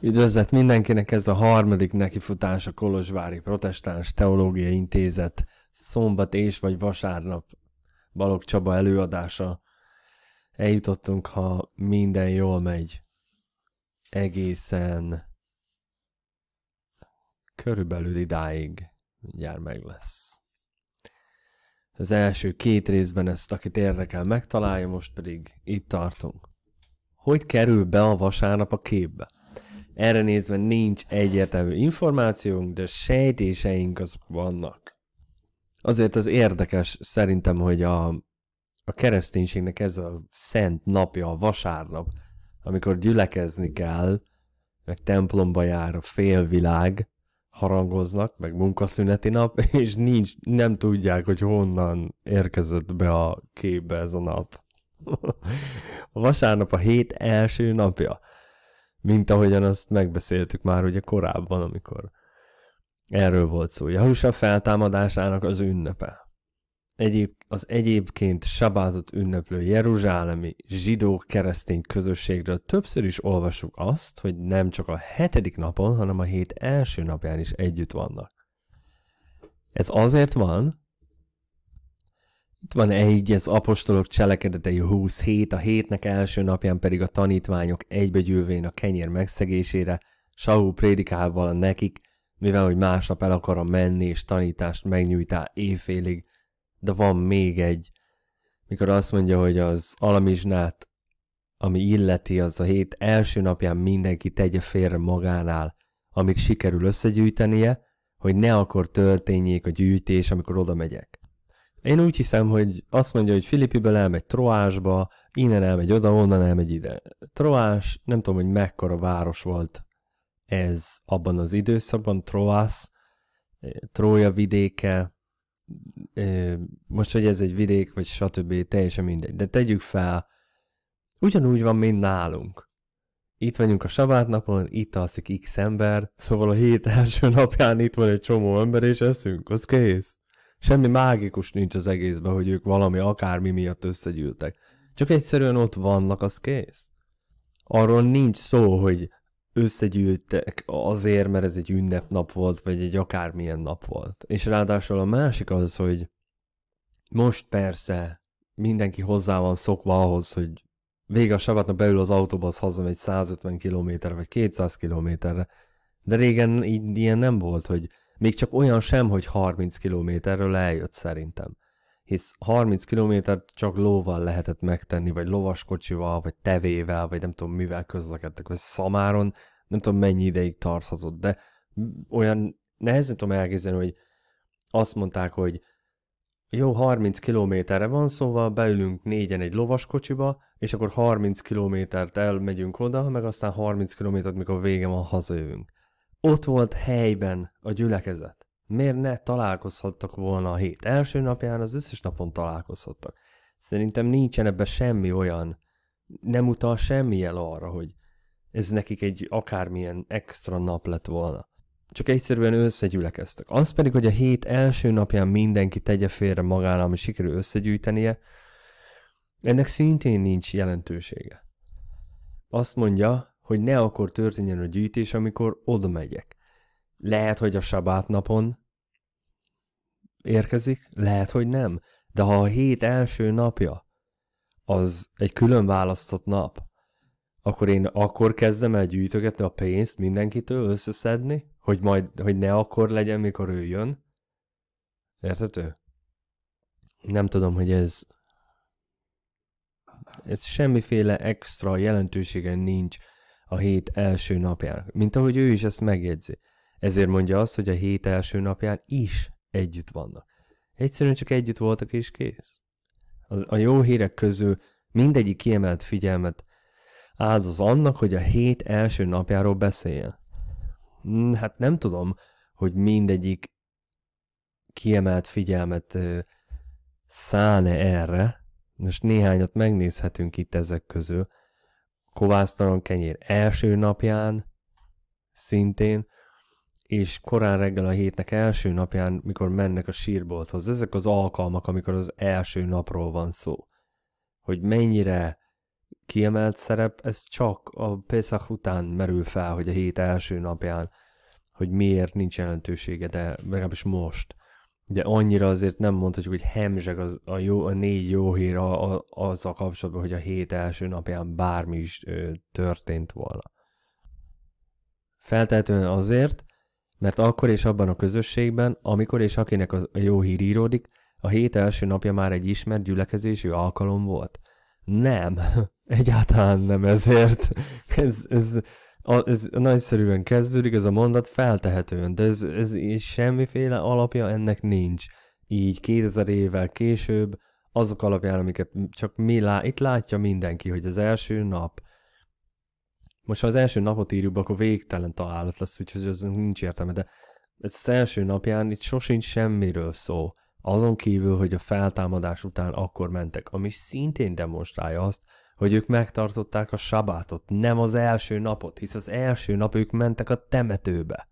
Üdvözlet mindenkinek ez a harmadik nekifutás a Kolozsvári Protestáns Teológiai Intézet szombat és vagy vasárnap Balog Csaba előadása. Eljutottunk, ha minden jól megy, egészen körülbelül idáig mindjárt meg lesz. Az első két részben ezt, akit érdekel, megtalálja, most pedig itt tartunk. Hogy kerül be a vasárnap a képbe? Erre nézve nincs egyértelmű információnk, de sejtéseink az vannak. Azért az érdekes szerintem, hogy a, a kereszténységnek ez a szent napja, a vasárnap, amikor gyülekezni kell, meg templomba jár a félvilág, harangoznak, meg munkaszüneti nap, és nincs, nem tudják, hogy honnan érkezett be a képbe ez a nap. a vasárnap a hét első napja mint ahogyan azt megbeszéltük már ugye korábban, amikor erről volt szó. Jahusa feltámadásának az ünnepe. Egyéb, az egyébként sabázott ünneplő jeruzsálemi zsidó-keresztény közösségről többször is olvasuk azt, hogy nem csak a hetedik napon, hanem a hét első napján is együtt vannak. Ez azért van, itt van egy, ez apostolok cselekedetei 27, a hétnek első napján pedig a tanítványok egybegyűlvén a kenyér megszegésére, Saul prédikál vala nekik, mivel hogy másnap el akar menni és tanítást megnyújtá éjfélig, de van még egy, mikor azt mondja, hogy az alamizsnát, ami illeti, az a hét első napján mindenki tegye félre magánál, amit sikerül összegyűjtenie, hogy ne akkor történjék a gyűjtés, amikor oda megyek. Én úgy hiszem, hogy azt mondja, hogy Filippiből elmegy Troásba, innen elmegy oda, onnan elmegy ide. Troás, nem tudom, hogy mekkora város volt ez abban az időszakban, Troász, eh, Trója vidéke, eh, most, hogy ez egy vidék, vagy stb., teljesen mindegy. De tegyük fel, ugyanúgy van, mint nálunk. Itt vagyunk a napon, itt alszik x ember, szóval a hét első napján itt van egy csomó ember, és eszünk, az kész. Semmi mágikus nincs az egészben, hogy ők valami akármi miatt összegyűltek. Csak egyszerűen ott vannak, az kész. Arról nincs szó, hogy összegyűltek azért, mert ez egy ünnepnap volt, vagy egy akármilyen nap volt. És ráadásul a másik az, hogy most persze mindenki hozzá van szokva ahhoz, hogy vége a sabatnak belül az autóba az hazamegy 150 km vagy 200 kilométerre, de régen így ilyen nem volt, hogy még csak olyan sem, hogy 30 kilométerről eljött szerintem. Hisz 30 kilométert csak lóval lehetett megtenni, vagy lovaskocsival, vagy tevével, vagy nem tudom mivel közlekedtek, vagy szamáron, nem tudom mennyi ideig tarthatott, de olyan nehezen tudom elképzelni, hogy azt mondták, hogy jó, 30 kilométerre van, szóval beülünk négyen egy lovaskocsiba, és akkor 30 kilométert elmegyünk oda, meg aztán 30 kilométert, mikor vége van, hazajövünk ott volt helyben a gyülekezet. Miért ne találkozhattak volna a hét első napján, az összes napon találkozhattak. Szerintem nincsen ebben semmi olyan, nem utal semmi jel arra, hogy ez nekik egy akármilyen extra nap lett volna. Csak egyszerűen összegyülekeztek. Az pedig, hogy a hét első napján mindenki tegye félre magára, ami sikerül összegyűjtenie, ennek szintén nincs jelentősége. Azt mondja, hogy ne akkor történjen a gyűjtés, amikor oda megyek. Lehet, hogy a sabát napon érkezik, lehet, hogy nem, de ha a hét első napja az egy külön választott nap, akkor én akkor kezdem el gyűjtögetni a pénzt mindenkitől összeszedni, hogy majd, hogy ne akkor legyen, mikor ő jön. Érthető? Nem tudom, hogy ez ez semmiféle extra jelentősége nincs a hét első napján, mint ahogy ő is ezt megjegyzi. Ezért mondja azt, hogy a hét első napján is együtt vannak. Egyszerűen csak együtt voltak és kész. Az, a jó hírek közül mindegyik kiemelt figyelmet áldoz annak, hogy a hét első napjáról beszéljen. Hmm, hát nem tudom, hogy mindegyik kiemelt figyelmet száne erre, most néhányat megnézhetünk itt ezek közül, kovásztalan kenyér első napján, szintén, és korán reggel a hétnek első napján, mikor mennek a sírbolthoz. Ezek az alkalmak, amikor az első napról van szó. Hogy mennyire kiemelt szerep, ez csak a Pesach után merül fel, hogy a hét első napján, hogy miért nincs jelentősége, de legalábbis most – de annyira azért nem mondhatjuk, hogy hemzseg az, a, jó, a négy jó hír a, a, azzal kapcsolatban, hogy a hét első napján bármi is ö, történt volna. Feltehetően azért, mert akkor és abban a közösségben, amikor és akinek a jó hír íródik, a hét első napja már egy ismert gyülekezésű alkalom volt. Nem, egyáltalán nem ezért. Ez, ez a, ez nagyszerűen kezdődik, ez a mondat feltehetően, de ez, ez, ez semmiféle alapja ennek nincs. Így 2000 évvel később, azok alapján, amiket csak mi lá... itt látja mindenki, hogy az első nap, most ha az első napot írjuk, akkor végtelen találat lesz, úgyhogy ez nincs értelme, de ez az első napján itt sosincs semmiről szó. Azon kívül, hogy a feltámadás után akkor mentek, ami szintén demonstrálja azt, hogy ők megtartották a sabátot, nem az első napot, hisz az első nap ők mentek a temetőbe,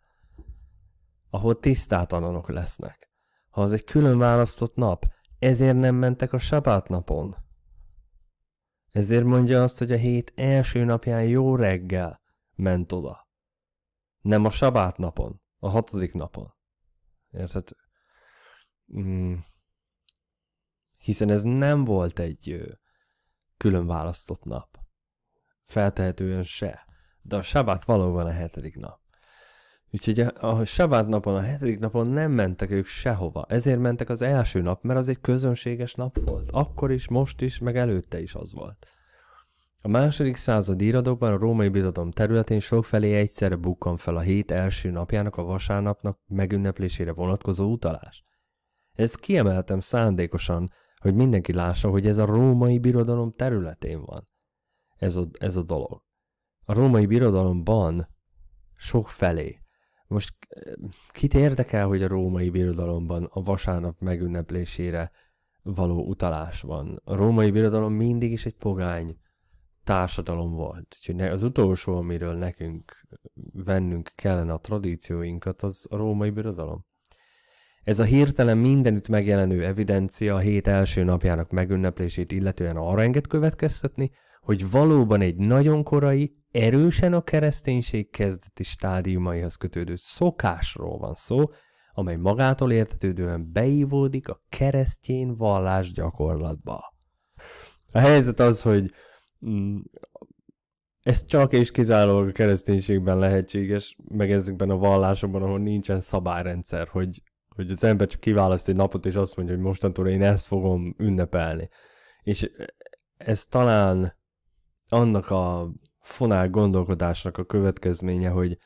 ahol tisztátalanok lesznek. Ha az egy külön választott nap, ezért nem mentek a sabát napon. Ezért mondja azt, hogy a hét első napján jó reggel ment oda. Nem a sabát napon, a hatodik napon. Érted? Mm. Hiszen ez nem volt egy külön választott nap. Feltehetően se, de a sabát valóban a hetedik nap. Úgyhogy a, a sabát napon, a hetedik napon nem mentek ők sehova. Ezért mentek az első nap, mert az egy közönséges nap volt. Akkor is, most is, meg előtte is az volt. A második század íradokban a római birodalom területén sokfelé egyszerre bukkan fel a hét első napjának a vasárnapnak megünneplésére vonatkozó utalás. Ezt kiemeltem szándékosan, hogy mindenki lássa, hogy ez a római birodalom területén van. Ez a, ez a dolog. A római birodalomban sok felé. Most eh, kit érdekel, hogy a római birodalomban a vasárnap megünneplésére való utalás van? A római birodalom mindig is egy pogány társadalom volt. Úgyhogy az utolsó, amiről nekünk vennünk kellene a tradícióinkat, az a római birodalom. Ez a hirtelen mindenütt megjelenő evidencia a hét első napjának megünneplését illetően arra enged következtetni, hogy valóban egy nagyon korai, erősen a kereszténység kezdeti stádiumaihoz kötődő szokásról van szó, amely magától értetődően beívódik a keresztjén vallás gyakorlatba. A helyzet az, hogy mm, ez csak és kizárólag a kereszténységben lehetséges, meg ezekben a vallásokban, ahol nincsen szabályrendszer, hogy hogy az ember csak kiválaszt egy napot, és azt mondja, hogy mostantól én ezt fogom ünnepelni. És ez talán annak a fonál gondolkodásnak a következménye, hogy,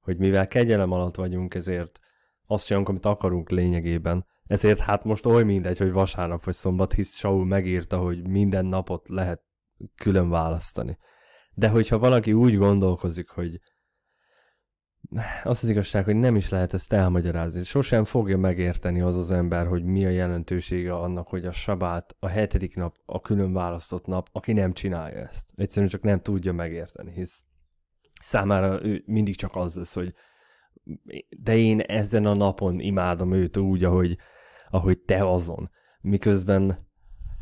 hogy mivel kegyelem alatt vagyunk, ezért azt csinálunk, amit akarunk lényegében. Ezért hát most oly mindegy, hogy vasárnap vagy szombat, hisz Saul megírta, hogy minden napot lehet külön választani. De hogyha valaki úgy gondolkozik, hogy az az igazság, hogy nem is lehet ezt elmagyarázni. Sosem fogja megérteni az az ember, hogy mi a jelentősége annak, hogy a sabát a hetedik nap, a külön választott nap, aki nem csinálja ezt. Egyszerűen csak nem tudja megérteni, hisz számára ő mindig csak az lesz, hogy de én ezen a napon imádom őt úgy, ahogy, ahogy te azon. Miközben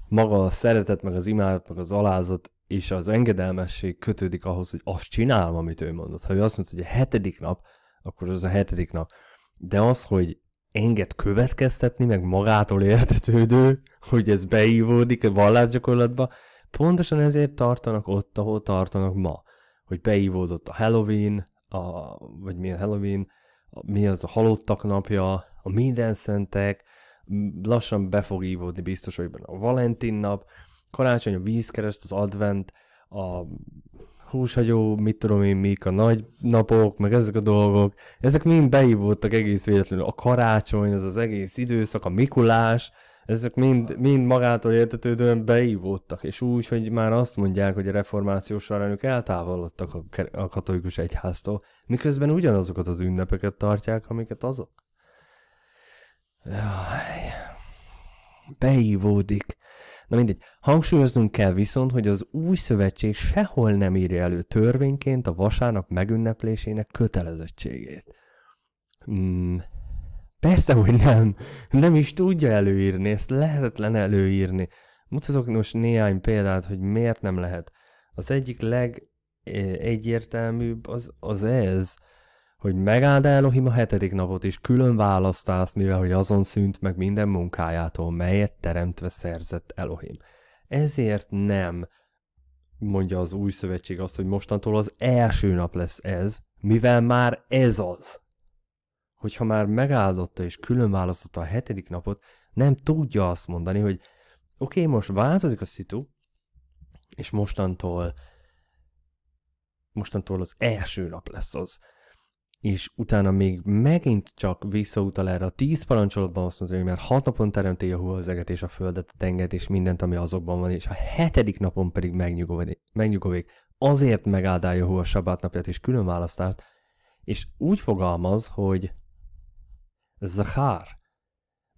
maga a szeretet, meg az imádat, meg az alázat és az engedelmesség kötődik ahhoz, hogy azt csinálom, amit ő mondott. Ha ő azt mondta, hogy a hetedik nap, akkor az a hetedik nap. De az, hogy enged következtetni, meg magától értetődő, hogy ez beívódik a vallásgyakorlatba, pontosan ezért tartanak ott, ahol tartanak ma. Hogy beívódott a Halloween, a, vagy milyen Halloween, a, mi az a halottak napja, a minden szentek, lassan be fog ívódni biztos, hogy a Valentin nap, karácsony, a vízkereszt, az advent, a húshagyó, mit tudom én mik, a nagy napok, meg ezek a dolgok, ezek mind beívódtak egész véletlenül. A karácsony, az az egész időszak, a Mikulás, ezek mind, mind magától értetődően beívódtak, és úgy, hogy már azt mondják, hogy a reformációs ők eltávolodtak a, a katolikus egyháztól, miközben ugyanazokat az ünnepeket tartják, amiket azok. Jaj. Beívódik. Na mindegy, hangsúlyoznunk kell viszont, hogy az új szövetség sehol nem írja elő törvényként a vasárnap megünneplésének kötelezettségét. Hmm, persze, hogy nem. Nem is tudja előírni, ezt lehetetlen előírni. Mutatok most néhány példát, hogy miért nem lehet. Az egyik legegyértelműbb az, az ez, hogy megáld Elohim a hetedik napot, és külön választás, mivel hogy azon szűnt meg minden munkájától, melyet teremtve szerzett Elohim. Ezért nem mondja az új szövetség azt, hogy mostantól az első nap lesz ez, mivel már ez az. Hogyha már megáldotta és külön választotta a hetedik napot, nem tudja azt mondani, hogy oké, okay, most változik a szitu, és mostantól mostantól az első nap lesz az és utána még megint csak visszautal erre a tíz parancsolatban azt mondja, hogy már hat napon teremté a az és a földet, a tenget és mindent, ami azokban van, és a hetedik napon pedig megnyugovék Azért megáldálja a sabát napját és külön választást, és úgy fogalmaz, hogy Zahár,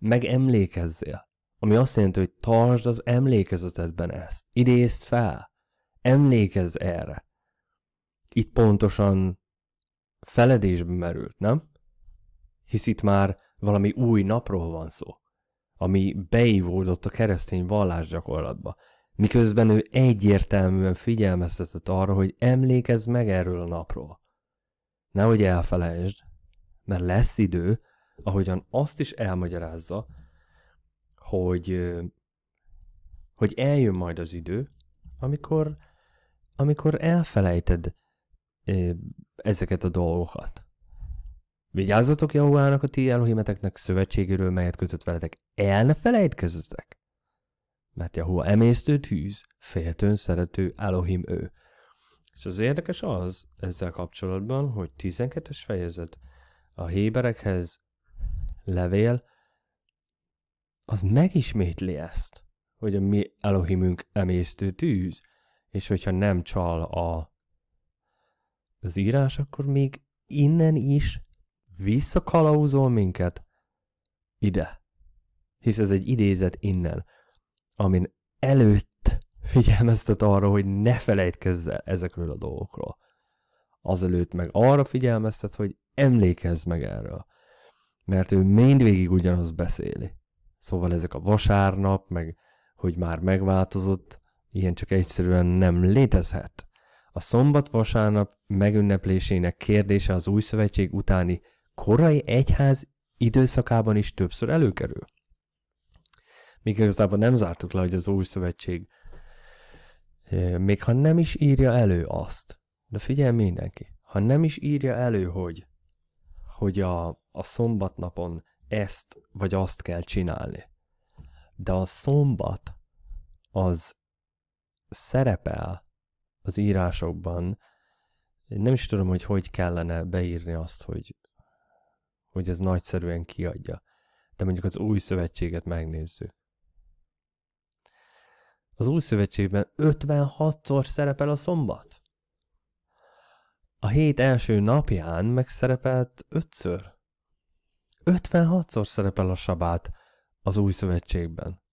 megemlékezzél, ami azt jelenti, hogy tartsd az emlékezetedben ezt, idézd fel, emlékezz erre. Itt pontosan feledésbe merült, nem? Hisz itt már valami új napról van szó, ami beívódott a keresztény gyakorlatba, miközben ő egyértelműen figyelmeztetett arra, hogy emlékezz meg erről a napról. Nehogy elfelejtsd, mert lesz idő, ahogyan azt is elmagyarázza, hogy, hogy eljön majd az idő, amikor, amikor elfelejted ezeket a dolgokat. Vigyázzatok Jehovának a ti Elohimeteknek szövetségéről, melyet kötött veletek. El ne felejtkezzetek! Mert Jahua emésztő tűz, féltőn szerető Elohim ő. És az érdekes az ezzel kapcsolatban, hogy 12-es fejezet a Héberekhez levél, az megismétli ezt, hogy a mi Elohimünk emésztő tűz, és hogyha nem csal a az írás, akkor még innen is visszakalauzol minket ide. Hisz ez egy idézet innen, amin előtt figyelmeztet arra, hogy ne felejtkezz el ezekről a dolgokról. Azelőtt meg arra figyelmeztet, hogy emlékezz meg erről. Mert ő mindvégig ugyanaz beszéli. Szóval ezek a vasárnap, meg hogy már megváltozott, ilyen csak egyszerűen nem létezhet. A szombat-vasárnap megünneplésének kérdése az új szövetség utáni korai egyház időszakában is többször előkerül. Még igazából nem zártuk le, hogy az új szövetség még ha nem is írja elő azt, de figyelj mindenki, ha nem is írja elő, hogy, hogy a, a szombatnapon ezt vagy azt kell csinálni, de a szombat az szerepel az írásokban nem is tudom, hogy hogy kellene beírni azt, hogy, hogy ez nagyszerűen kiadja. De mondjuk az új szövetséget megnézzük. Az új szövetségben 56-szor szerepel a szombat. A hét első napján megszerepelt 5-ször. 56-szor szerepel a sabát az új szövetségben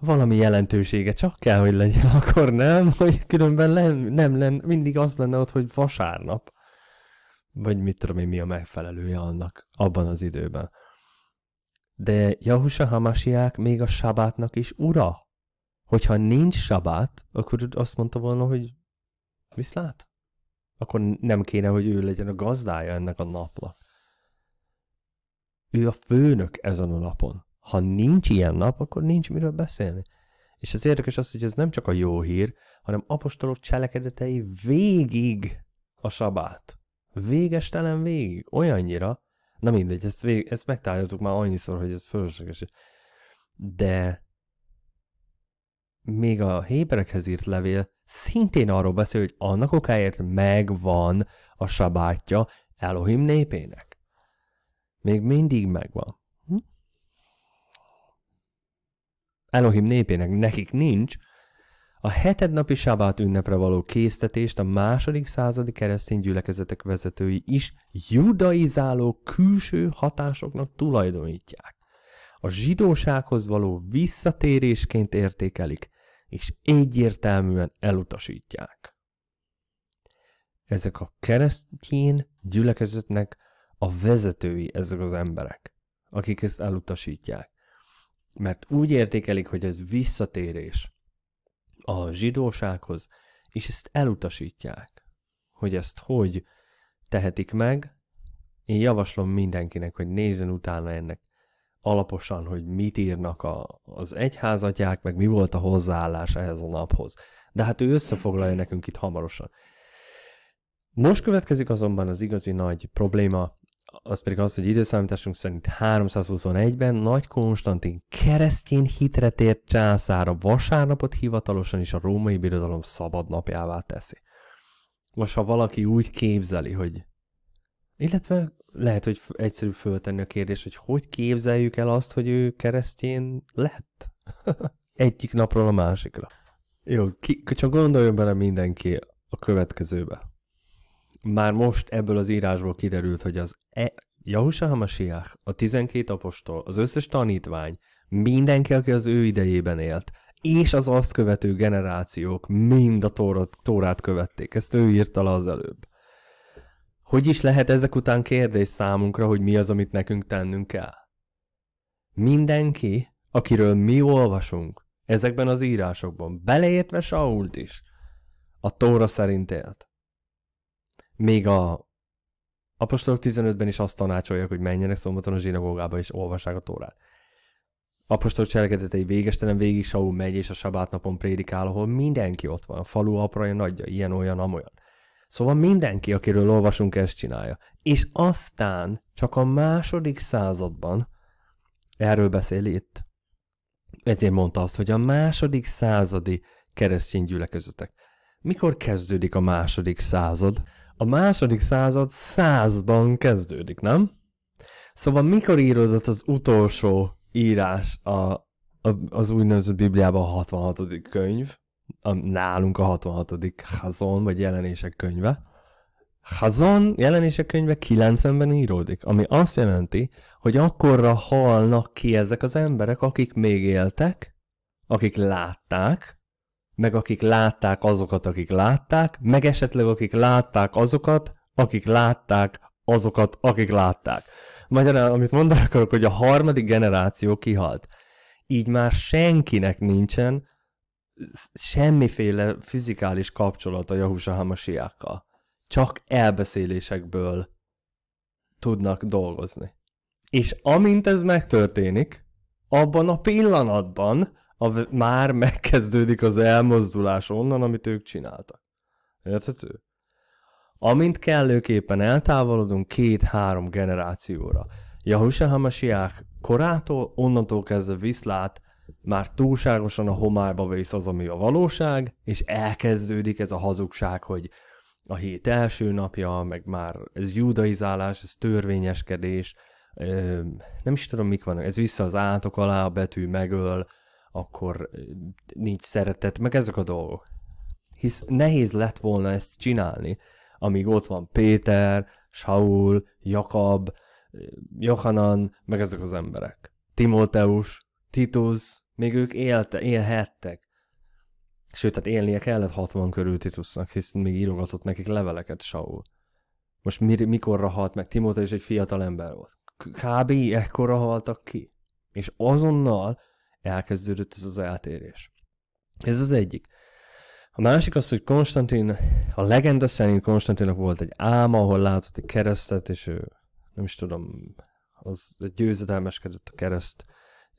valami jelentősége csak kell, hogy legyen, akkor nem, hogy különben nem, nem len, mindig az lenne ott, hogy vasárnap, vagy mit tudom én, mi a megfelelője annak abban az időben. De Jahusa Hamasiák még a sabátnak is ura. Hogyha nincs sabát, akkor azt mondta volna, hogy viszlát. Akkor nem kéne, hogy ő legyen a gazdája ennek a napnak. Ő a főnök ezen a napon. Ha nincs ilyen nap, akkor nincs miről beszélni. És az érdekes az, hogy ez nem csak a jó hír, hanem apostolok cselekedetei végig a sabát. Végestelen végig. Olyannyira, na mindegy, ezt, vég, ezt megtárgyaltuk már annyiszor, hogy ez fölösleges. De még a héberekhez írt levél szintén arról beszél, hogy annak okáért megvan a sabátja Elohim népének. Még mindig megvan. Elohim népének nekik nincs, a hetednapi sabát ünnepre való késztetést a második századi keresztény gyülekezetek vezetői is judaizáló külső hatásoknak tulajdonítják. A zsidósághoz való visszatérésként értékelik, és egyértelműen elutasítják. Ezek a keresztjén gyülekezetnek a vezetői ezek az emberek, akik ezt elutasítják. Mert úgy értékelik, hogy ez visszatérés a zsidósághoz, és ezt elutasítják, hogy ezt hogy tehetik meg. Én javaslom mindenkinek, hogy nézzen utána ennek alaposan, hogy mit írnak a, az egyházatják, meg mi volt a hozzáállás ehhez a naphoz. De hát ő összefoglalja nekünk itt hamarosan. Most következik azonban az igazi nagy probléma, az pedig az, hogy időszámításunk szerint 321-ben Nagy Konstantin keresztjén hitre tért császár a vasárnapot hivatalosan is a római birodalom szabad napjává teszi. Most ha valaki úgy képzeli, hogy illetve lehet, hogy egyszerű föltenni a kérdést, hogy hogy képzeljük el azt, hogy ő keresztjén lett? Egyik napról a másikra. Jó, ki, csak gondoljon bele mindenki a következőbe már most ebből az írásból kiderült, hogy az e, Jahusa Hamasiach, a 12 apostol, az összes tanítvány, mindenki, aki az ő idejében élt, és az azt követő generációk mind a tórat, tórát követték. Ezt ő írta le az előbb. Hogy is lehet ezek után kérdés számunkra, hogy mi az, amit nekünk tennünk kell? Mindenki, akiről mi olvasunk ezekben az írásokban, beleértve Sault is, a Tóra szerint élt még a apostolok 15-ben is azt tanácsolják, hogy menjenek szombaton a zsinagógába és olvassák a tórát. Apostol cselekedetei végestelen végig Saul megy és a sabát napon prédikál, ahol mindenki ott van, a falu apraja nagyja, ilyen-olyan, amolyan. Szóval mindenki, akiről olvasunk, ezt csinálja. És aztán csak a második században, erről beszél itt, ezért mondta azt, hogy a második századi keresztény gyülekezetek. Mikor kezdődik a második század? A második század százban kezdődik, nem? Szóval mikor íródott az utolsó írás a, a, az úgynevezett Bibliában a 66. könyv, a, nálunk a 66. Hazon, vagy jelenések könyve. Hazon jelenések könyve 90-ben íródik, ami azt jelenti, hogy akkorra halnak ki ezek az emberek, akik még éltek, akik látták, meg akik látták azokat, akik látták, meg esetleg akik látták azokat, akik látták azokat, akik látták. Magyarán, amit mondani akarok, hogy a harmadik generáció kihalt. Így már senkinek nincsen semmiféle fizikális kapcsolata a Hamasiákkal. Csak elbeszélésekből tudnak dolgozni. És amint ez megtörténik, abban a pillanatban a, már megkezdődik az elmozdulás onnan, amit ők csináltak. Érthető? Amint kellőképpen eltávolodunk két-három generációra, Jahusha Hamasiák korától, onnantól kezdve viszlát, már túlságosan a homályba vész az, ami a valóság, és elkezdődik ez a hazugság, hogy a hét első napja, meg már ez judaizálás, ez törvényeskedés, nem is tudom mik vannak, ez vissza az átok alá, a betű megöl, akkor nincs szeretet, meg ezek a dolgok. Hisz nehéz lett volna ezt csinálni, amíg ott van Péter, Saul, Jakab, Johanan, meg ezek az emberek. Timóteus, Titus, még ők élte, élhettek. Sőt, hát élnie kellett 60 körül Titusnak, hisz még írogatott nekik leveleket Saul. Most mi, mikorra halt meg? Timóteus egy fiatal ember volt. Kb. ekkora haltak ki. És azonnal elkezdődött ez az eltérés. Ez az egyik. A másik az, hogy Konstantin, a legenda szerint Konstantinnak volt egy álma, ahol látott egy keresztet, és ő, nem is tudom, az győzedelmeskedett a kereszt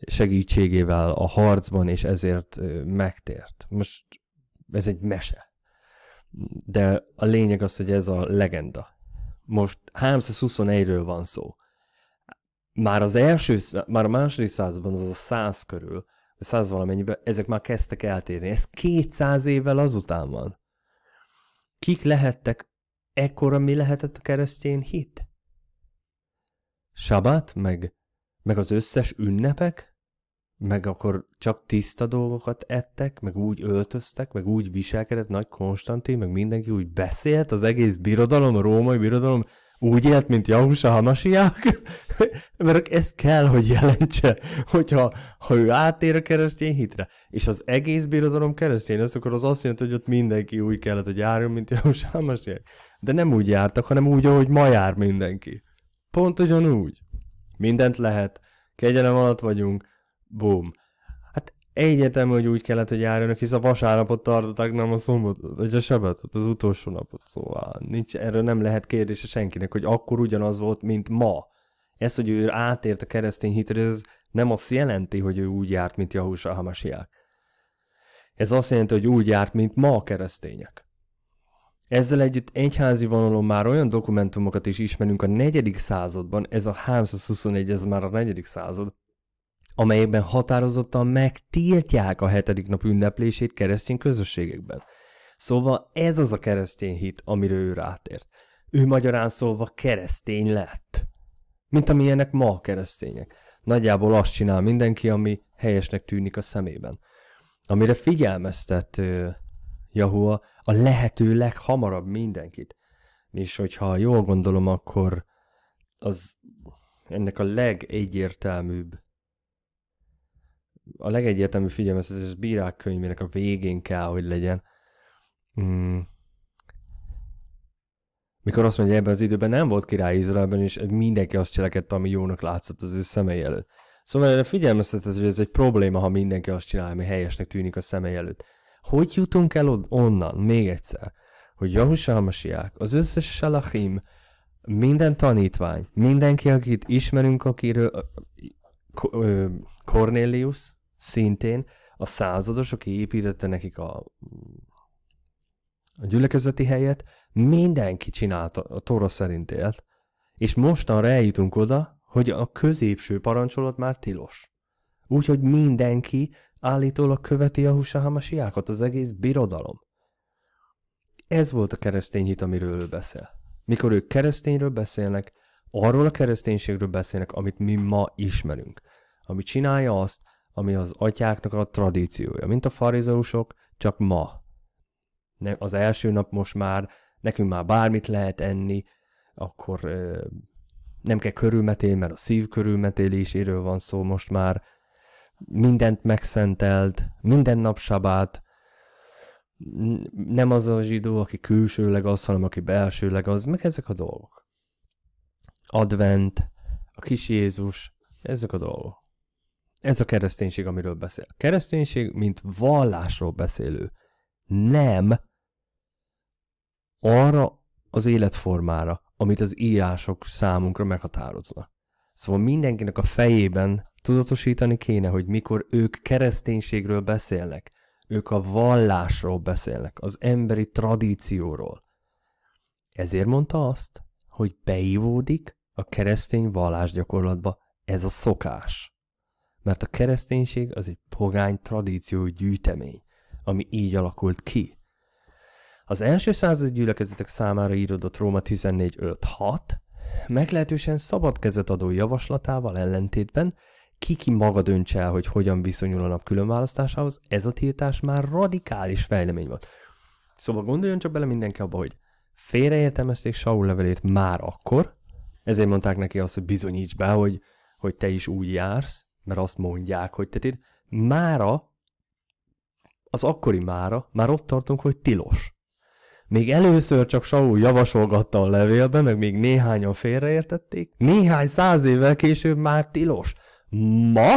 segítségével a harcban, és ezért megtért. Most ez egy mese. De a lényeg az, hogy ez a legenda. Most 321-ről van szó már az első, már a második században, az a száz körül, vagy száz valamennyiben, ezek már kezdtek eltérni. Ez 200 évvel azután van. Kik lehettek, ekkora mi lehetett a keresztény hit? Sabát, meg, meg az összes ünnepek, meg akkor csak tiszta dolgokat ettek, meg úgy öltöztek, meg úgy viselkedett nagy Konstantin, meg mindenki úgy beszélt, az egész birodalom, a római birodalom úgy élt, mint Jahusa Hanasiák, mert ez kell, hogy jelentse, hogyha ha ő átér a keresztény hitre, és az egész birodalom keresztény lesz, akkor az azt jelenti, hogy ott mindenki úgy kellett, hogy járjon, mint Jahusa Hanasiák. De nem úgy jártak, hanem úgy, ahogy ma jár mindenki. Pont ugyanúgy. Mindent lehet, kegyelem alatt vagyunk, bum. Egyetem, hogy úgy kellett, hogy járjanak, hisz a vasárnapot tartották, nem a szombatot, vagy a sebetot, az utolsó napot, szóval nincs, erről nem lehet kérdése senkinek, hogy akkor ugyanaz volt, mint ma. Ez, hogy ő átért a keresztény hitre, ez nem azt jelenti, hogy ő úgy járt, mint Jahusa Hamasiák. Ez azt jelenti, hogy úgy járt, mint ma a keresztények. Ezzel együtt egyházi vonalon már olyan dokumentumokat is ismerünk a negyedik században, ez a 321, ez már a negyedik század, amelyekben határozottan megtiltják a hetedik nap ünneplését keresztény közösségekben. Szóval ez az a keresztény hit, amiről ő rátért. Ő magyarán szólva keresztény lett. Mint amilyenek ma a keresztények. Nagyjából azt csinál mindenki, ami helyesnek tűnik a szemében. Amire figyelmeztet uh, Jahua a lehető leghamarabb mindenkit. És hogyha jól gondolom, akkor az ennek a legegyértelműbb a legegyértelmű figyelmeztetés bírák könyvének a végén kell, hogy legyen. Mm. Mikor azt mondja, ebben az időben nem volt király Izraelben, és mindenki azt cselekedte, ami jónak látszott az ő szemei előtt. Szóval erre figyelmeztetett, hogy ez egy probléma, ha mindenki azt csinál, ami helyesnek tűnik a szemei előtt. Hogy jutunk el onnan, még egyszer, hogy Jahusá Hamasiák, az összes Salachim, minden tanítvány, mindenki, akit ismerünk, akiről Cornelius, szintén a százados, aki építette nekik a, a gyülekezeti helyet, mindenki csinálta a Tora szerint élt, és mostanra eljutunk oda, hogy a középső parancsolat már tilos. Úgyhogy mindenki állítólag követi a husahamasiákat, az egész birodalom. Ez volt a keresztény hit, amiről ő beszél. Mikor ők keresztényről beszélnek, arról a kereszténységről beszélnek, amit mi ma ismerünk. Ami csinálja azt, ami az atyáknak a tradíciója, mint a farizeusok, csak ma. Nem, az első nap most már, nekünk már bármit lehet enni, akkor ö, nem kell körülmetél, mert a szív körülmetéléséről van szó most már, mindent megszentelt, minden nap sabát, nem az a zsidó, aki külsőleg az, hanem aki belsőleg az, meg ezek a dolgok. Advent, a kis Jézus, ezek a dolgok. Ez a kereszténység, amiről beszél. A kereszténység, mint vallásról beszélő. Nem arra az életformára, amit az írások számunkra meghatároznak. Szóval mindenkinek a fejében tudatosítani kéne, hogy mikor ők kereszténységről beszélnek, ők a vallásról beszélnek, az emberi tradícióról. Ezért mondta azt, hogy beívódik a keresztény vallásgyakorlatba ez a szokás. Mert a kereszténység az egy pogány tradíció gyűjtemény, ami így alakult ki. Az első század gyülekezetek számára írodott Róma 14.5.6 meglehetősen szabad kezet adó javaslatával ellentétben ki ki maga döntse el, hogy hogyan viszonyul a nap különválasztásához, ez a tiltás már radikális fejlemény volt. Szóval gondoljon csak bele mindenki abba, hogy félreértelmezték Saul levelét már akkor, ezért mondták neki azt, hogy bizonyíts be, hogy, hogy te is úgy jársz, mert azt mondják, hogy tehát itt mára, az akkori mára, már ott tartunk, hogy tilos. Még először csak Saul javasolgatta a levélbe, meg még néhányan félreértették, néhány száz évvel később már tilos. Ma?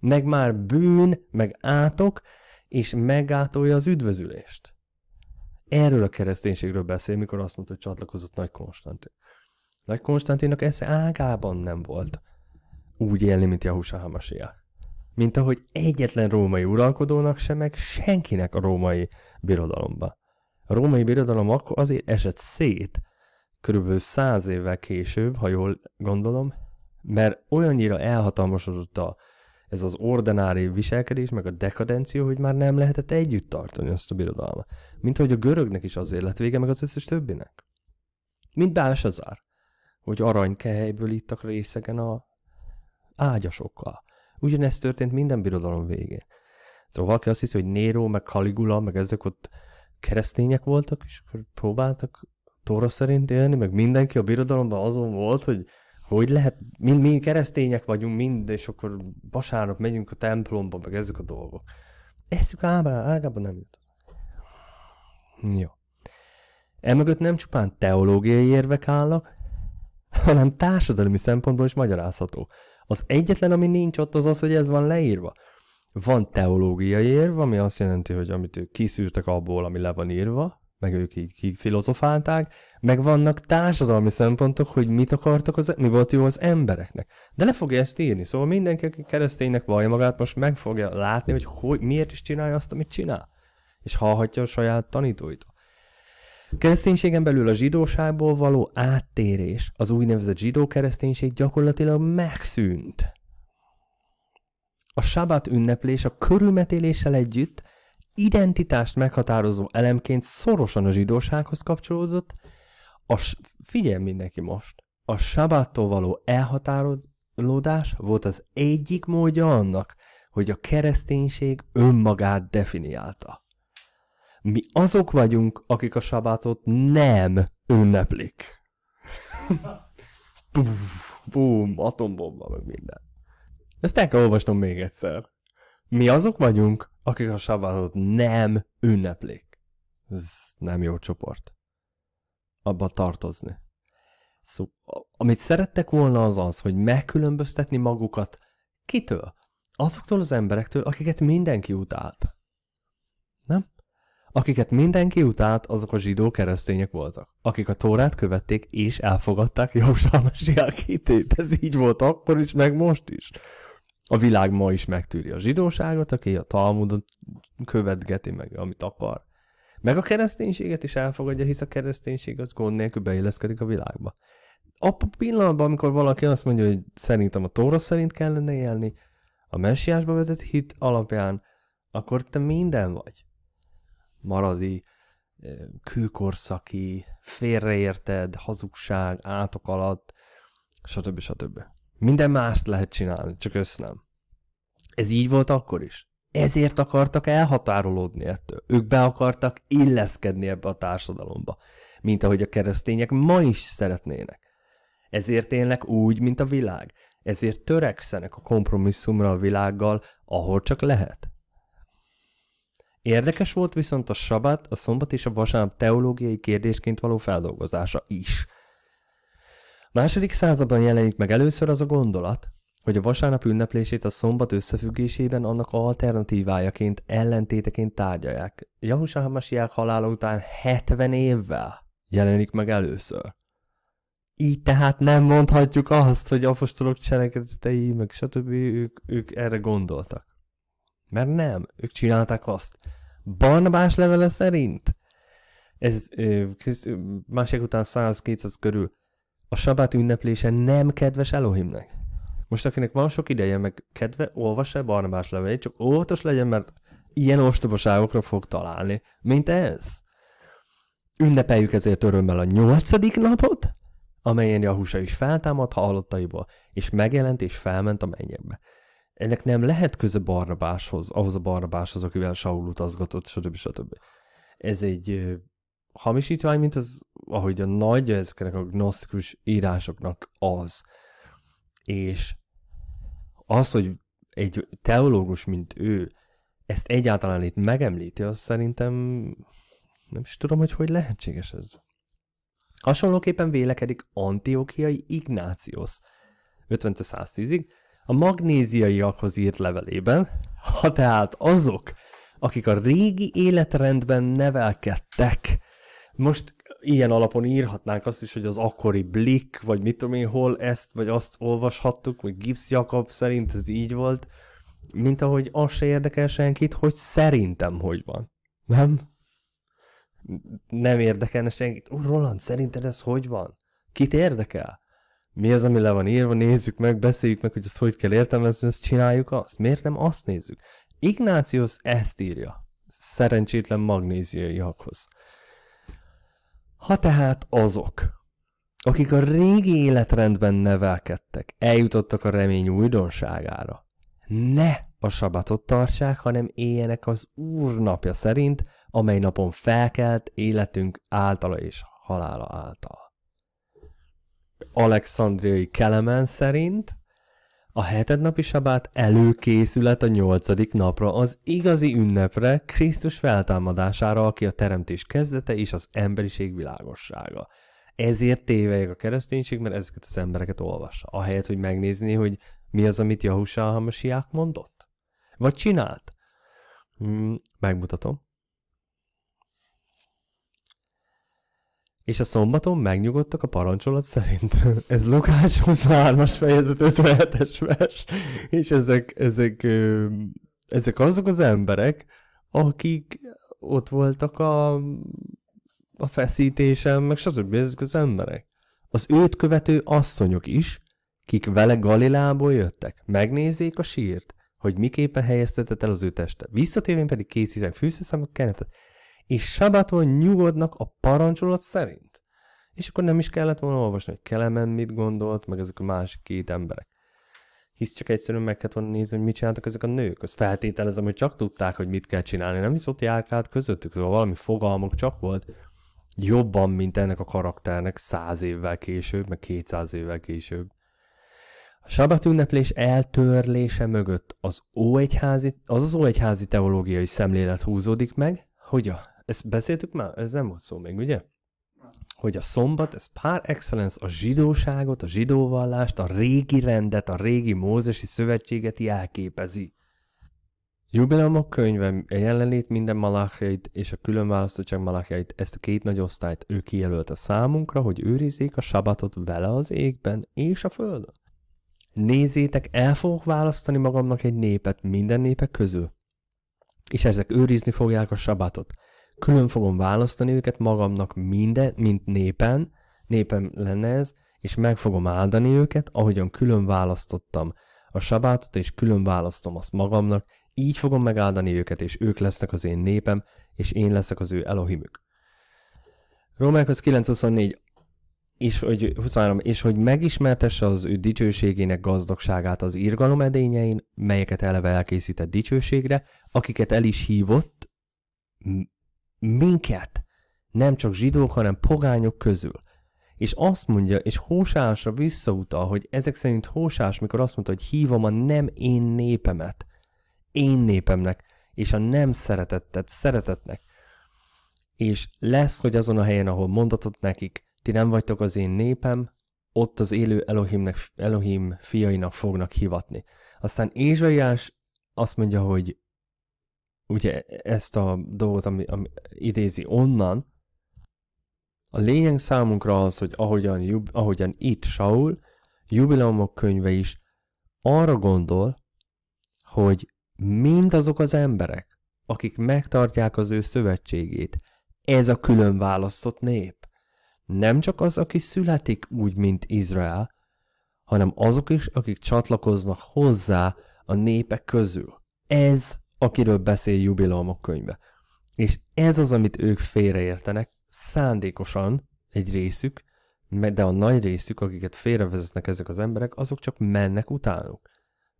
Meg már bűn, meg átok, és megátolja az üdvözülést. Erről a kereszténységről beszél, mikor azt mondta, hogy csatlakozott Nagy Konstantin. Nagy Konstantinnak esze ágában nem volt úgy élni, mint Jahusa Hamasia. Mint ahogy egyetlen római uralkodónak sem, meg senkinek a római birodalomba. A római birodalom akkor azért esett szét, körülbelül száz évvel később, ha jól gondolom, mert olyannyira elhatalmasodott a, ez az ordinári viselkedés, meg a dekadenció, hogy már nem lehetett együtt tartani azt a birodalmat. Mint ahogy a görögnek is az lett vége, meg az összes többinek. Mint Bálsazár, hogy aranykehelyből ittak részegen a ágyasokkal. Ugyanezt történt minden birodalom végén. Szóval valaki azt hiszi, hogy Nero, meg Caligula, meg ezek ott keresztények voltak, és akkor próbáltak Tóra szerint élni, meg mindenki a birodalomban azon volt, hogy hogy lehet, mind, mi keresztények vagyunk mind, és akkor vasárnap megyünk a templomba, meg ezek a dolgok. Eszük ágában, ágában nem jut. Jó. Emögött nem csupán teológiai érvek állnak, hanem társadalmi szempontból is magyarázható. Az egyetlen, ami nincs ott, az az, hogy ez van leírva. Van teológiai érv, ami azt jelenti, hogy amit ők kiszűrtek abból, ami le van írva, meg ők így filozofálták, meg vannak társadalmi szempontok, hogy mit akartak, az, mi volt jó az embereknek. De le fogja ezt írni, szóval mindenki, aki kereszténynek vallja magát, most meg fogja látni, hogy, hogy miért is csinálja azt, amit csinál. És hallhatja a saját tanítóit. Kereszténységen belül a zsidóságból való áttérés, az úgynevezett zsidó kereszténység gyakorlatilag megszűnt. A sabát ünneplés a körülmetéléssel együtt identitást meghatározó elemként szorosan a zsidósághoz kapcsolódott, a, figyelj mindenki most, a sabbattól való elhatárolódás volt az egyik módja annak, hogy a kereszténység önmagát definiálta. Mi azok vagyunk, akik a sabátot nem ünneplik. Puf, bum, atombomba, meg minden. Ezt el kell olvasnom még egyszer. Mi azok vagyunk, akik a sabátot nem ünneplik. Ez nem jó csoport. Abba tartozni. Szóval, amit szerettek volna az az, hogy megkülönböztetni magukat kitől? Azoktól az emberektől, akiket mindenki utált. Nem? Akiket mindenki utált, azok a zsidó keresztények voltak, akik a Tórát követték és elfogadták Józsános jelkítét. Ez így volt akkor is, meg most is. A világ ma is megtűri a zsidóságot, aki a Talmudot követgeti meg, amit akar. Meg a kereszténységet is elfogadja, hisz a kereszténység az gond nélkül beilleszkedik a világba. a pillanatban, amikor valaki azt mondja, hogy szerintem a Tóra szerint kellene élni, a messiásba vetett hit alapján, akkor te minden vagy maradi kőkorszaki, félreérted, hazugság, átok alatt, stb. stb. Minden mást lehet csinálni, csak össz nem. Ez így volt akkor is. Ezért akartak elhatárolódni ettől. Ők be akartak illeszkedni ebbe a társadalomba, mint ahogy a keresztények ma is szeretnének. Ezért élnek úgy, mint a világ. Ezért törekszenek a kompromisszumra a világgal, ahol csak lehet. Érdekes volt viszont a sabát, a szombat és a vasárnap teológiai kérdésként való feldolgozása is. Második században jelenik meg először az a gondolat, hogy a vasárnap ünneplését a szombat összefüggésében annak alternatívájaként, ellentéteként tárgyalják. Jahusa Hamasiák halála után 70 évvel jelenik meg először. Így tehát nem mondhatjuk azt, hogy apostolok cselekedetei, meg stb. Ők, ők erre gondoltak. Mert nem, ők csinálták azt. Barnabás levele szerint. Ez ö, másik után 100-200 körül. A sabát ünneplése nem kedves Elohimnek. Most akinek van sok ideje, meg kedve, olvassa -e Barnabás levelét, csak óvatos legyen, mert ilyen ostobaságokra fog találni, mint ez. Ünnepeljük ezért örömmel a nyolcadik napot, amelyen Jahusa is feltámadt halottaiból, és megjelent és felment a mennyekbe ennek nem lehet köze Barnabáshoz, ahhoz a Barnabáshoz, akivel Saul utazgatott, stb. stb. Ez egy hamisítvány, mint az, ahogy a nagy ezeknek a gnosztikus írásoknak az. És az, hogy egy teológus, mint ő, ezt egyáltalán itt megemlíti, az szerintem nem is tudom, hogy hogy lehetséges ez. Hasonlóképpen vélekedik Antiochiai Ignácius 50-110-ig, a magnéziaiakhoz írt levelében, ha tehát azok, akik a régi életrendben nevelkedtek, most ilyen alapon írhatnánk azt is, hogy az akkori Blick, vagy mit tudom én, hol ezt, vagy azt olvashattuk, vagy Gibbs Jakab szerint ez így volt, mint ahogy az se érdekel senkit, hogy szerintem hogy van. Nem? Nem érdekelne senkit. Ó, Roland, szerinted ez hogy van? Kit érdekel? mi az, ami le van írva, nézzük meg, beszéljük meg, hogy azt hogy kell értelmezni, ezt csináljuk azt. Miért nem azt nézzük? Ignácius ezt írja, szerencsétlen magnéziaiakhoz. Ha tehát azok, akik a régi életrendben nevelkedtek, eljutottak a remény újdonságára, ne a sabatot tartsák, hanem éljenek az Úr napja szerint, amely napon felkelt életünk általa és halála által alexandriai Kelemen szerint a hetednapi sabát előkészület a nyolcadik napra, az igazi ünnepre, Krisztus feltámadására, aki a teremtés kezdete és az emberiség világossága. Ezért tévejek a kereszténység, mert ezeket az embereket olvassa. Ahelyett, hogy megnézni, hogy mi az, amit Jahusa Hamasiák mondott? Vagy csinált? Hmm, megmutatom. és a szombaton megnyugodtak a parancsolat szerint. Ez Lukács 23-as fejezet 57-es vers, és ezek, ezek, ezek azok az emberek, akik ott voltak a, a feszítésen, meg stb. ezek az emberek. Az őt követő asszonyok is, kik vele Galilából jöttek, megnézzék a sírt, hogy miképpen helyeztetett el az ő teste. Visszatérvén pedig fűszeszem a kenetet és sabaton nyugodnak a parancsolat szerint. És akkor nem is kellett volna olvasni, hogy Kelemen mit gondolt, meg ezek a másik két emberek. Hisz csak egyszerűen meg kellett volna nézni, hogy mit csináltak ezek a nők. Azt feltételezem, hogy csak tudták, hogy mit kell csinálni. Nem is ott járkált közöttük, szóval valami fogalmuk csak volt jobban, mint ennek a karakternek száz évvel később, meg kétszáz évvel később. A sabat ünneplés eltörlése mögött az, óegyházi, az az óegyházi teológiai szemlélet húzódik meg, hogy a ezt beszéltük már, ez nem volt szó még, ugye? Hogy a szombat, ez pár excellence a zsidóságot, a zsidóvallást, a régi rendet, a régi mózesi szövetséget jelképezi. Jubileumok könyve jelenlét minden malachjait és a külön választottság malachjait, ezt a két nagy osztályt ő kijelölte számunkra, hogy őrizzék a sabatot vele az égben és a földön. Nézzétek, el fogok választani magamnak egy népet minden népek közül, és ezek őrizni fogják a sabatot külön fogom választani őket magamnak minden, mint népen, népem lenne ez, és meg fogom áldani őket, ahogyan külön választottam a sabátot, és külön választom azt magamnak, így fogom megáldani őket, és ők lesznek az én népem, és én leszek az ő Elohimük. Rómákhoz 9.24 és hogy, 23, és hogy megismertesse az ő dicsőségének gazdagságát az irgalom edényein, melyeket eleve elkészített dicsőségre, akiket el is hívott, minket, nem csak zsidók, hanem pogányok közül. És azt mondja, és Hósásra visszautal, hogy ezek szerint Hósás, mikor azt mondta, hogy hívom a nem én népemet, én népemnek, és a nem szeretettet szeretetnek, és lesz, hogy azon a helyen, ahol mondatot nekik, ti nem vagytok az én népem, ott az élő Elohimnek, Elohim fiainak fognak hivatni. Aztán Ézsaiás azt mondja, hogy ugye ezt a dolgot, ami, ami idézi onnan, a lényeg számunkra az, hogy ahogyan, jub, ahogyan itt Saul, jubileumok könyve is arra gondol, hogy mindazok az emberek, akik megtartják az ő szövetségét, ez a külön választott nép. Nem csak az, aki születik úgy, mint Izrael, hanem azok is, akik csatlakoznak hozzá a népek közül. Ez akiről beszél jubileumok könyve. És ez az, amit ők félreértenek, szándékosan egy részük, de a nagy részük, akiket félrevezetnek ezek az emberek, azok csak mennek utánuk.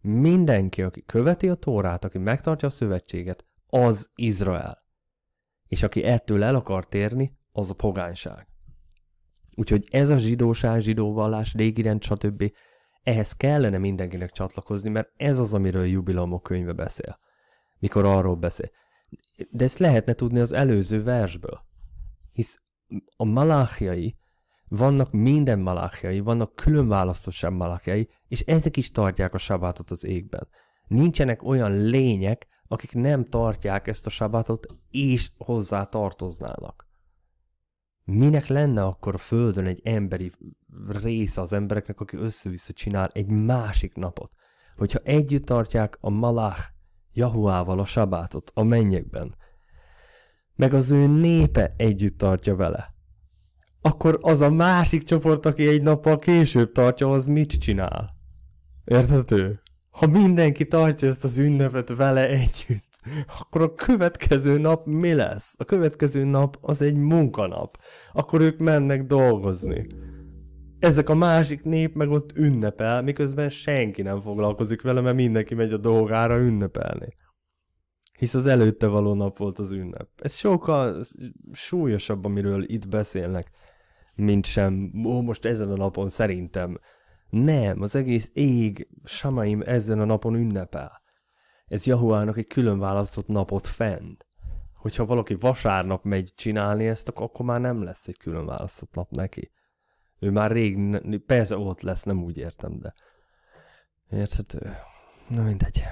Mindenki, aki követi a Tórát, aki megtartja a szövetséget, az Izrael. És aki ettől el akar térni, az a pogányság. Úgyhogy ez a zsidóság, zsidóvallás, rend, stb. Ehhez kellene mindenkinek csatlakozni, mert ez az, amiről Jubilamok könyve beszél mikor arról beszél. De ezt lehetne tudni az előző versből. Hisz a maláhiai, vannak minden maláhiai, vannak külön választottság maláhiai, és ezek is tartják a sabátot az égben. Nincsenek olyan lények, akik nem tartják ezt a sabátot, és hozzá tartoznának. Minek lenne akkor a Földön egy emberi része az embereknek, aki össze-vissza csinál egy másik napot? Hogyha együtt tartják a malach Jahuával a sabátot a mennyekben, meg az ő népe együtt tartja vele. Akkor az a másik csoport, aki egy nappal később tartja, az mit csinál? Érthető? Ha mindenki tartja ezt az ünnepet vele együtt, akkor a következő nap mi lesz? A következő nap az egy munkanap. Akkor ők mennek dolgozni ezek a másik nép meg ott ünnepel, miközben senki nem foglalkozik vele, mert mindenki megy a dolgára ünnepelni. Hisz az előtte való nap volt az ünnep. Ez sokkal súlyosabb, amiről itt beszélnek, mint sem, ó, most ezen a napon szerintem. Nem, az egész ég, samaim ezen a napon ünnepel. Ez Jahuának egy külön választott napot fent hogyha valaki vasárnap megy csinálni ezt, akkor már nem lesz egy külön választott nap neki. Ő már rég, persze ott lesz, nem úgy értem, de érthető. Na mindegy.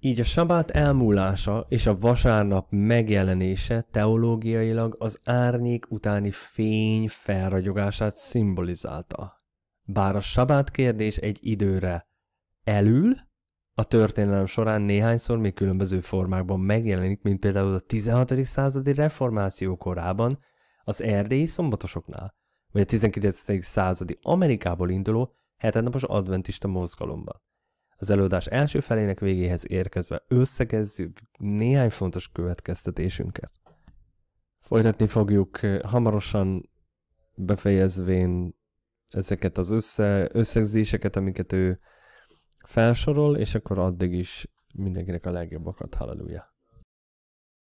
Így a sabát elmúlása és a vasárnap megjelenése teológiailag az árnyék utáni fény felragyogását szimbolizálta. Bár a sabát kérdés egy időre elül, a történelem során néhányszor még különböző formákban megjelenik, mint például a 16. századi reformáció korában az erdélyi szombatosoknál vagy a 19. századi Amerikából induló hetednapos adventista mozgalomban. Az előadás első felének végéhez érkezve összegezzük néhány fontos következtetésünket. Folytatni fogjuk eh, hamarosan befejezvén ezeket az össze, összegzéseket, amiket ő felsorol, és akkor addig is mindenkinek a legjobbakat, halleluja.